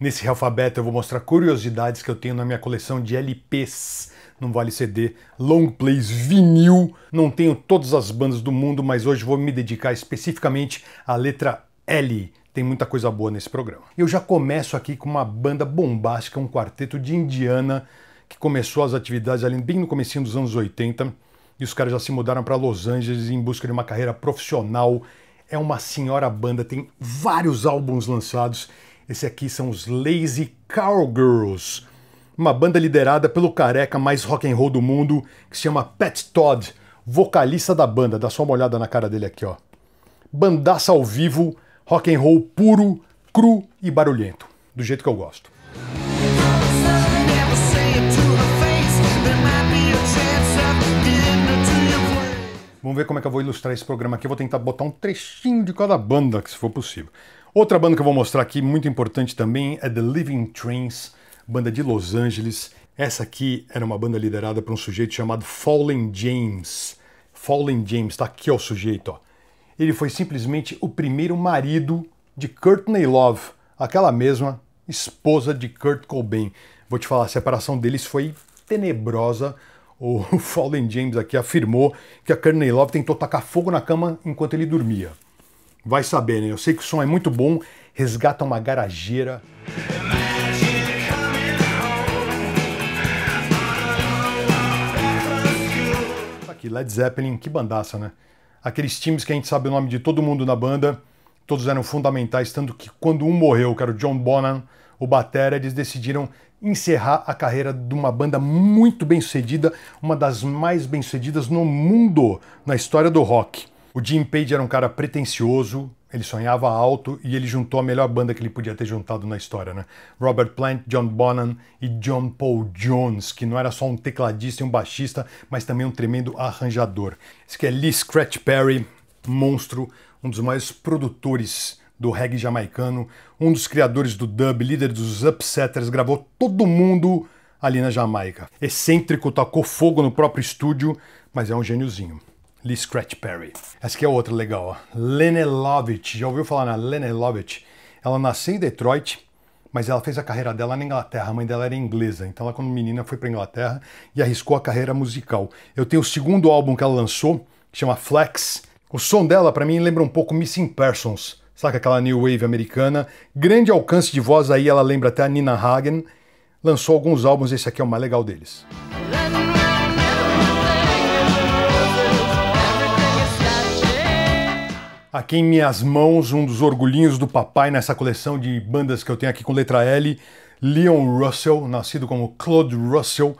Nesse alfabeto eu vou mostrar curiosidades que eu tenho na minha coleção de LPs, não vale CD, long plays, vinil. Não tenho todas as bandas do mundo, mas hoje vou me dedicar especificamente à letra L. Tem muita coisa boa nesse programa. Eu já começo aqui com uma banda bombástica, um quarteto de Indiana que começou as atividades ali bem no comecinho dos anos 80 e os caras já se mudaram para Los Angeles em busca de uma carreira profissional. É uma senhora banda, tem vários álbuns lançados esse aqui são os Lazy Cowgirls, uma banda liderada pelo careca mais rock and roll do mundo, que se chama Pat Todd, vocalista da banda. Dá só uma olhada na cara dele aqui, ó. Bandaça ao vivo, rock and roll puro, cru e barulhento, do jeito que eu gosto. Vamos ver como é que eu vou ilustrar esse programa aqui. Eu vou tentar botar um trechinho de cada banda, que se for possível. Outra banda que eu vou mostrar aqui, muito importante também, é The Living Trains, banda de Los Angeles. Essa aqui era uma banda liderada por um sujeito chamado Fallen James. Fallen James, tá aqui ó, o sujeito, ó. Ele foi simplesmente o primeiro marido de Courtney Love, aquela mesma esposa de Kurt Cobain. Vou te falar, a separação deles foi tenebrosa. O Fallen James aqui afirmou que a Courtney Love tentou tacar fogo na cama enquanto ele dormia. Vai saber, né? Eu sei que o som é muito bom, resgata uma garageira. Tá aqui, Led Zeppelin, que bandaça, né? Aqueles times que a gente sabe o nome de todo mundo na banda, todos eram fundamentais, tanto que quando um morreu, que era o John Bonham, o batera, eles decidiram encerrar a carreira de uma banda muito bem-sucedida, uma das mais bem-sucedidas no mundo, na história do rock. O Jim Page era um cara pretensioso, ele sonhava alto e ele juntou a melhor banda que ele podia ter juntado na história, né? Robert Plant, John Bonham e John Paul Jones, que não era só um tecladista e um baixista, mas também um tremendo arranjador. Esse que é Lee Scratch Perry, monstro, um dos maiores produtores do reggae jamaicano, um dos criadores do dub, líder dos Upsetters, gravou todo mundo ali na Jamaica. Excêntrico, tacou fogo no próprio estúdio, mas é um gêniozinho. Lee Scratch Perry. Essa aqui é outra legal, ó. Lene Lovitch. Já ouviu falar na Lene Lovitch? Ela nasceu em Detroit, mas ela fez a carreira dela na Inglaterra. A mãe dela era inglesa, então ela, quando menina, foi para Inglaterra e arriscou a carreira musical. Eu tenho o segundo álbum que ela lançou, que chama Flex. O som dela, para mim, lembra um pouco Missing Persons, saca aquela new wave americana. Grande alcance de voz aí, ela lembra até a Nina Hagen. Lançou alguns álbuns, esse aqui é o mais legal deles. Lene Aqui em minhas mãos, um dos orgulhinhos do papai nessa coleção de bandas que eu tenho aqui com letra L, Leon Russell, nascido como Claude Russell,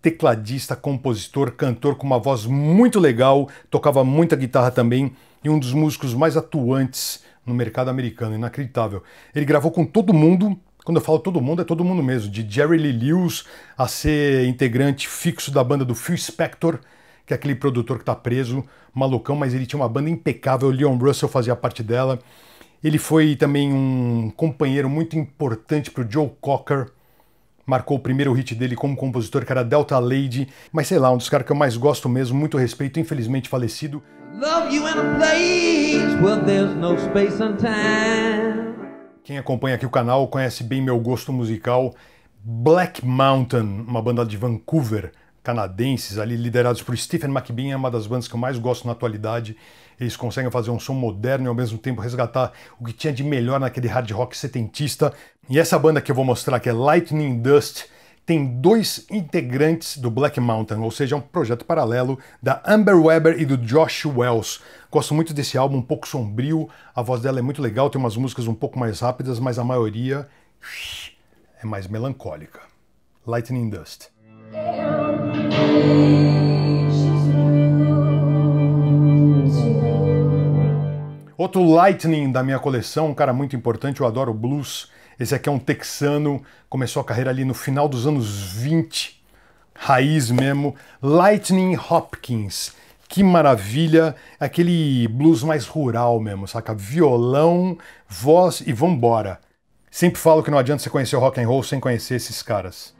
tecladista, compositor, cantor com uma voz muito legal, tocava muita guitarra também e um dos músicos mais atuantes no mercado americano, inacreditável. Ele gravou com todo mundo, quando eu falo todo mundo, é todo mundo mesmo, de Jerry Lee Lewis a ser integrante fixo da banda do Phil Spector, que é aquele produtor que está preso, malucão, mas ele tinha uma banda impecável, o Leon Russell fazia parte dela. Ele foi também um companheiro muito importante para o Joe Cocker, marcou o primeiro hit dele como compositor, que era Delta Lady, mas sei lá, um dos caras que eu mais gosto mesmo, muito respeito, infelizmente falecido. Quem acompanha aqui o canal conhece bem meu gosto musical. Black Mountain, uma banda de Vancouver, canadenses ali, liderados por Stephen McBean, é uma das bandas que eu mais gosto na atualidade. Eles conseguem fazer um som moderno e ao mesmo tempo resgatar o que tinha de melhor naquele hard rock setentista. E essa banda que eu vou mostrar, que é Lightning Dust, tem dois integrantes do Black Mountain, ou seja, é um projeto paralelo da Amber Weber e do Josh Wells. Gosto muito desse álbum, um pouco sombrio, a voz dela é muito legal, tem umas músicas um pouco mais rápidas, mas a maioria é mais melancólica. Lightning Dust. Outro Lightning da minha coleção, um cara muito importante, eu adoro blues. Esse aqui é um texano, começou a carreira ali no final dos anos 20, raiz mesmo. Lightning Hopkins, que maravilha, é aquele blues mais rural mesmo, saca? Violão, voz e vambora. Sempre falo que não adianta você conhecer o rock and roll sem conhecer esses caras.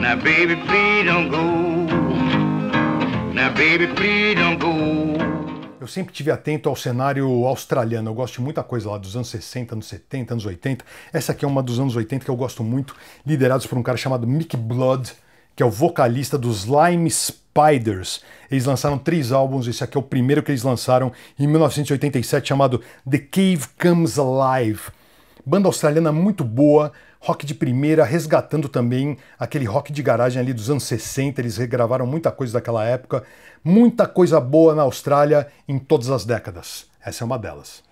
Now, baby, please don't go. Now, baby, please don't go. Eu sempre tive atento ao cenário australiano. Eu gosto de muita coisa lá dos anos 60, anos 70, anos 80. Essa aqui é uma dos anos 80 que eu gosto muito, liderados por um cara chamado Mick Blood, que é o vocalista dos Lime Spiders. Eles lançaram três álbuns, esse aqui é o primeiro que eles lançaram em 1987, chamado The Cave Comes Alive. Banda australiana muito boa, rock de primeira, resgatando também aquele rock de garagem ali dos anos 60. Eles regravaram muita coisa daquela época, muita coisa boa na Austrália em todas as décadas. Essa é uma delas.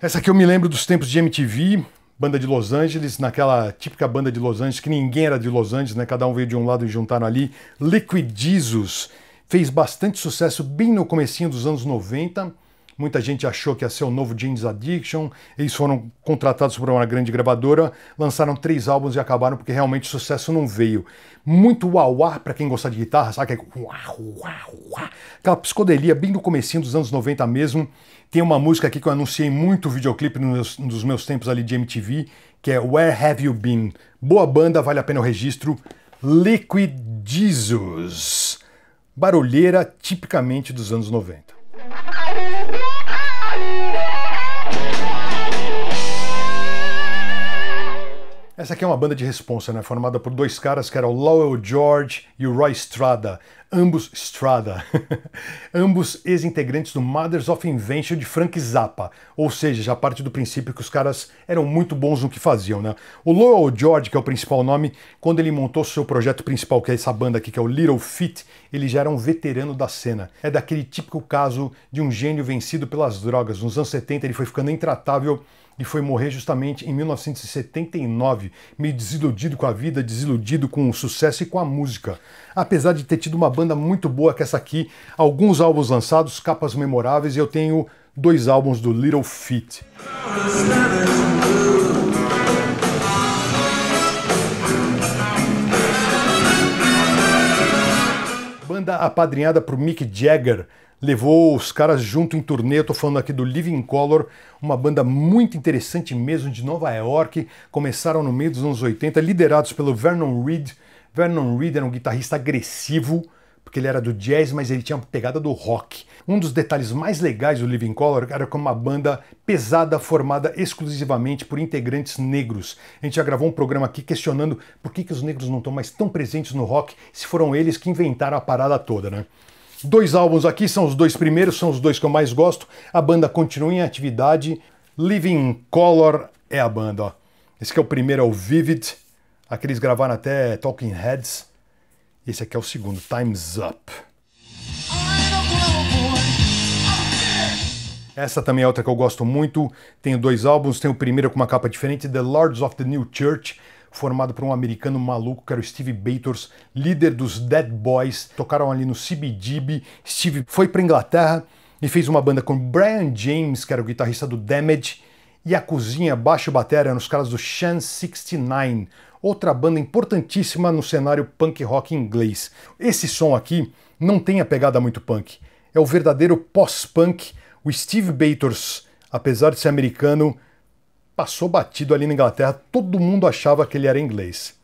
Essa aqui eu me lembro dos tempos de MTV, banda de Los Angeles, naquela típica banda de Los Angeles, que ninguém era de Los Angeles, né? Cada um veio de um lado e juntaram ali. Liquid Jesus fez bastante sucesso bem no comecinho dos anos 90. Muita gente achou que ia ser o novo James Addiction. Eles foram contratados por uma grande gravadora, lançaram três álbuns e acabaram porque realmente o sucesso não veio. Muito uauá para quem gosta de guitarra, sabe? É Aquela psicodelia bem do comecinho dos anos 90 mesmo. Tem uma música aqui que eu anunciei muito videoclipe nos, nos meus tempos ali de MTV, que é Where Have You Been? Boa banda, vale a pena o registro. Liquid Jesus barulheira tipicamente dos anos 90. Essa aqui é uma banda de responsa, né? Formada por dois caras que eram o Lowell George e o Roy Strada. Ambos Strada. ambos ex-integrantes do Mothers of Invention de Frank Zappa. Ou seja, já parte do princípio que os caras eram muito bons no que faziam, né? O Lowell George, que é o principal nome, quando ele montou seu projeto principal, que é essa banda aqui, que é o Little Feat, ele já era um veterano da cena. É daquele típico caso de um gênio vencido pelas drogas. Nos anos 70 ele foi ficando intratável e foi morrer justamente em 1979, meio desiludido com a vida, desiludido com o sucesso e com a música. Apesar de ter tido uma banda muito boa que essa aqui, alguns álbuns lançados, capas memoráveis, e eu tenho dois álbuns do Little Feat. Banda apadrinhada por Mick Jagger, levou os caras junto em turnê. Estou falando aqui do Living Color, uma banda muito interessante mesmo de Nova York. Começaram no meio dos anos 80, liderados pelo Vernon Reed. Vernon Reed era um guitarrista agressivo, porque ele era do jazz, mas ele tinha uma pegada do rock. Um dos detalhes mais legais do Living Color era como uma banda pesada formada exclusivamente por integrantes negros. A gente já gravou um programa aqui questionando por que, que os negros não estão mais tão presentes no rock se foram eles que inventaram a parada toda, né? dois álbuns aqui, são os dois primeiros, são os dois que eu mais gosto. A banda continua em atividade. Living Color é a banda, ó. Esse que é o primeiro, é o Vivid. Aqueles gravaram até Talking Heads. Esse aqui é o segundo, Time's Up. Essa também é outra que eu gosto muito. Tenho dois álbuns, tem o primeiro com uma capa diferente, The Lords of the New Church formado por um americano maluco que era o Steve Bators, líder dos Dead Boys. Tocaram ali no CBGB. Steve foi para Inglaterra e fez uma banda com Brian James, que era o guitarrista do Damage, e a cozinha baixo batera nos caras do Shan 69, outra banda importantíssima no cenário punk rock inglês. Esse som aqui não tem a pegada muito punk. É o verdadeiro pós-punk. O Steve Bators, apesar de ser americano, passou batido ali na Inglaterra, todo mundo achava que ele era inglês.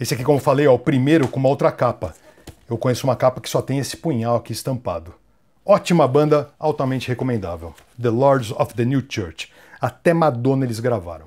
Esse aqui, como falei, é o primeiro com uma outra capa. Eu conheço uma capa que só tem esse punhal aqui estampado. Ótima banda, altamente recomendável. The Lords of the New Church. Até Madonna eles gravaram.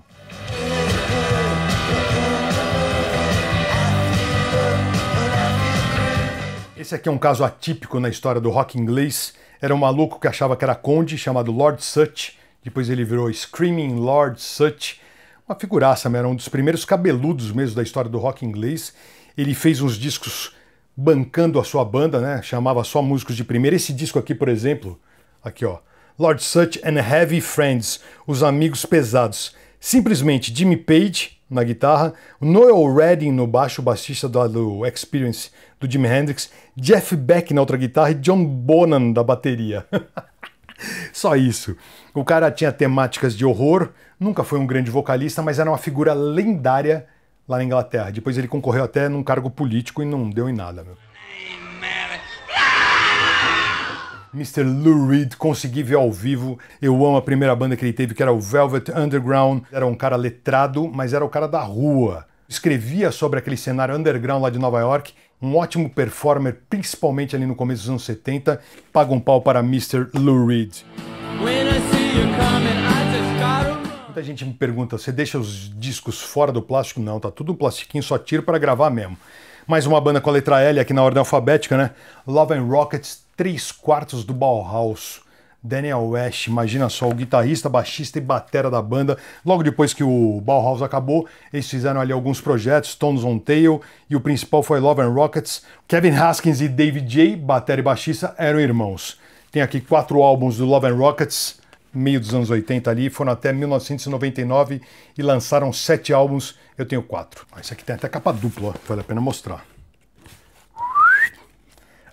Esse aqui é um caso atípico na história do rock inglês. Era um maluco que achava que era conde, chamado Lord Such, depois ele virou Screaming Lord Such, uma figuraça, era um dos primeiros cabeludos mesmo da história do rock inglês. Ele fez uns discos bancando a sua banda, né? Chamava só músicos de primeira. Esse disco aqui, por exemplo, aqui ó, Lord Such and Heavy Friends, os amigos pesados. Simplesmente Jimmy Page na guitarra, Noel Redding no baixo, baixista do, do Experience do Jimi Hendrix, Jeff Beck na outra guitarra e John Bonham da bateria. Só isso. O cara tinha temáticas de horror, nunca foi um grande vocalista, mas era uma figura lendária lá na Inglaterra. Depois ele concorreu até num cargo político e não deu em nada, meu. Mr. Lou Reed, consegui ver ao vivo. Eu amo a primeira banda que ele teve, que era o Velvet Underground. Era um cara letrado, mas era o cara da rua escrevia sobre aquele cenário underground lá de Nova York, um ótimo performer, principalmente ali no começo dos anos 70. Paga um pau para Mr. Lou Reed. Muita gente me pergunta, você deixa os discos fora do plástico? Não, tá tudo um plastiquinho, só tiro para gravar mesmo. Mais uma banda com a letra L aqui na ordem alfabética, né? Love and Rockets, 3 quartos do Bauhaus. Daniel West, imagina só, o guitarrista, baixista e batera da banda. Logo depois que o Bauhaus acabou, eles fizeram ali alguns projetos, Tones on Tail, e o principal foi Love and Rockets. Kevin Haskins e David Jay, batera e baixista, eram irmãos. Tem aqui quatro álbuns do Love and Rockets, meio dos anos 80 ali, foram até 1999 e lançaram sete álbuns, eu tenho quatro. Esse ah, aqui tem até capa dupla, vale a pena mostrar.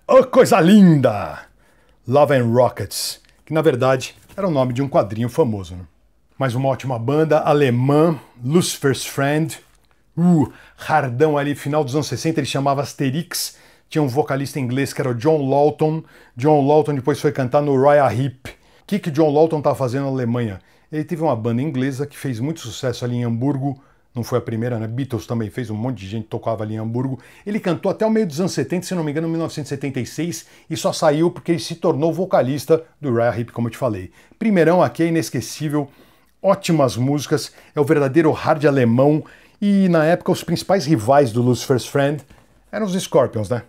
Oh, coisa linda! Love and Rockets que na verdade era o nome de um quadrinho famoso. Né? uma ótima banda alemã, Lucifer's Friend, uh, hardão ali, final dos anos 60, ele chamava Asterix, tinha um vocalista inglês que era o John Lawton, John Lawton depois foi cantar no Raya Hip. O que, que John Lawton estava fazendo na Alemanha? Ele teve uma banda inglesa que fez muito sucesso ali em Hamburgo, não foi a primeira, né? Beatles também fez, um monte de gente tocava ali em Hamburgo. Ele cantou até o meio dos anos 70, se não me engano, 1976, e só saiu porque ele se tornou vocalista do Uriah Hip, como eu te falei. Primeirão aqui é inesquecível, ótimas músicas, é o verdadeiro hard alemão, e na época os principais rivais do Lucifer's Friend eram os Scorpions, né?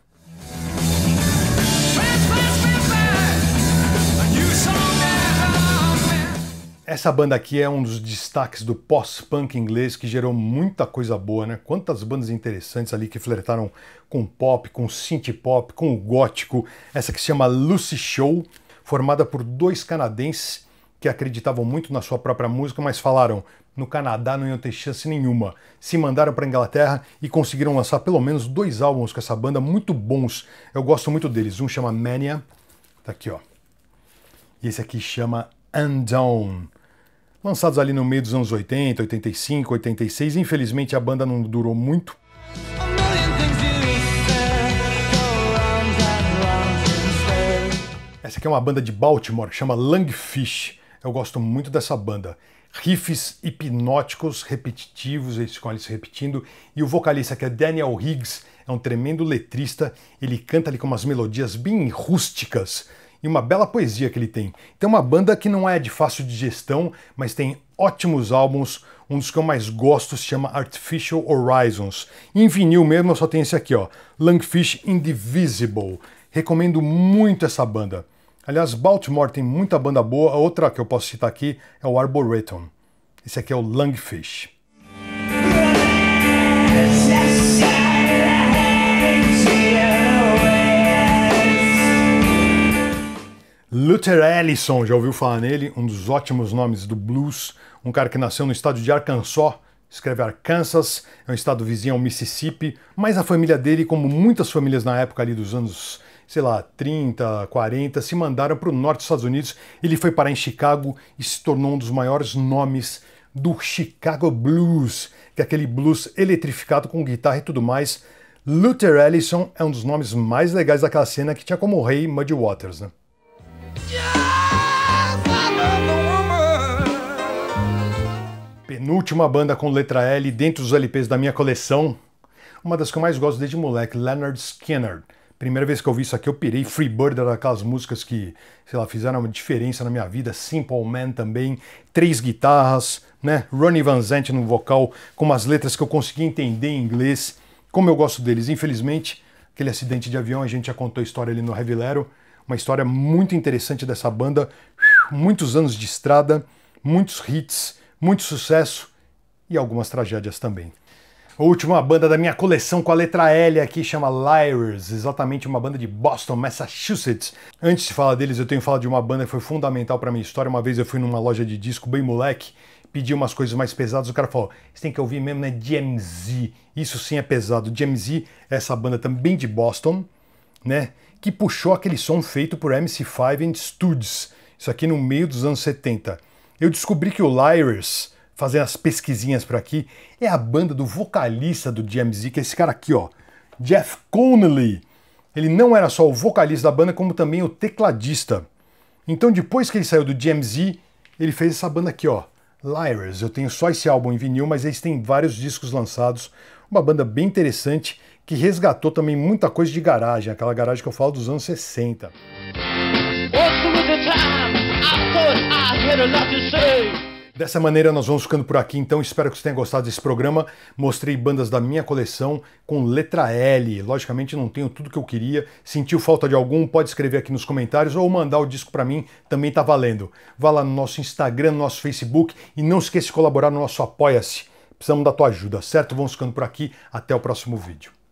Essa banda aqui é um dos destaques do pós-punk inglês que gerou muita coisa boa, né? Quantas bandas interessantes ali que flertaram com pop, com synth pop, com o gótico. Essa que se chama Lucy Show, formada por dois canadenses que acreditavam muito na sua própria música, mas falaram: no Canadá não iam ter chance nenhuma. Se mandaram para Inglaterra e conseguiram lançar pelo menos dois álbuns com essa banda muito bons. Eu gosto muito deles. Um chama Mania, tá aqui, ó. E esse aqui chama Undone. Lançados ali no meio dos anos 80, 85, 86, infelizmente a banda não durou muito. Essa aqui é uma banda de Baltimore, chama Langfish. Eu gosto muito dessa banda. Riffs hipnóticos, repetitivos, eles ficam ali se repetindo. E o vocalista, que é Daniel Higgs, é um tremendo letrista. Ele canta ali com umas melodias bem rústicas, e uma bela poesia que ele tem. Então, uma banda que não é de fácil digestão, mas tem ótimos álbuns. Um dos que eu mais gosto se chama Artificial Horizons. em vinil mesmo, eu só tenho esse aqui, ó, Lungfish, Indivisible. Recomendo muito essa banda. Aliás, Baltimore tem muita banda boa. A outra que eu posso citar aqui é o Arboretum. Esse aqui é o Langfish. Luther Ellison, já ouviu falar nele? Um dos ótimos nomes do blues, um cara que nasceu no estado de Arkansas, escreve Arkansas, é um estado vizinho ao Mississippi, mas a família dele, como muitas famílias na época ali dos anos, sei lá, 30, 40, se mandaram para o norte dos Estados Unidos. Ele foi parar em Chicago e se tornou um dos maiores nomes do Chicago Blues, que é aquele blues eletrificado com guitarra e tudo mais. Luther Ellison é um dos nomes mais legais daquela cena que tinha como rei Muddy Waters, né? Penúltima banda com letra L dentro dos LPs da minha coleção. Uma das que eu mais gosto desde moleque, Leonard Skinner. Primeira vez que eu vi isso aqui, eu pirei. Free Bird era aquelas músicas que, sei lá, fizeram uma diferença na minha vida. Simple Man também. Três guitarras, né? Ronnie Van Zant no vocal, com umas letras que eu consegui entender em inglês. Como eu gosto deles, infelizmente, aquele acidente de avião, a gente já contou a história ali no Revilero. Uma história muito interessante dessa banda, muitos anos de estrada, muitos hits, muito sucesso e algumas tragédias também. A última banda da minha coleção com a letra L aqui chama Liars, exatamente uma banda de Boston, Massachusetts. Antes de falar deles, eu tenho falado de uma banda que foi fundamental para minha história. Uma vez eu fui numa loja de disco bem moleque, pedi umas coisas mais pesadas, o cara falou: "Você tem que ouvir mesmo, né, DMZ". Isso sim é pesado. DMZ é essa banda também de Boston, né? que puxou aquele som feito por MC5 and Studs, isso aqui no meio dos anos 70. Eu descobri que o Liars fazendo as pesquisinhas por aqui, é a banda do vocalista do DMZ, que é esse cara aqui, ó, Jeff Connelly. Ele não era só o vocalista da banda, como também o tecladista. Então depois que ele saiu do DMZ, ele fez essa banda aqui, ó, Liars Eu tenho só esse álbum em vinil, mas eles têm vários discos lançados. Uma banda bem interessante que resgatou também muita coisa de garagem, aquela garagem que eu falo dos anos 60. Dessa maneira nós vamos ficando por aqui, então espero que você tenha gostado desse programa. Mostrei bandas da minha coleção com letra L. Logicamente não tenho tudo que eu queria. Sentiu falta de algum? Pode escrever aqui nos comentários ou mandar o disco para mim, também tá valendo. Vá lá no nosso Instagram, no nosso Facebook e não esqueça de colaborar no nosso Apoia-se. Precisamos da tua ajuda, certo? Vamos ficando por aqui, até o próximo vídeo.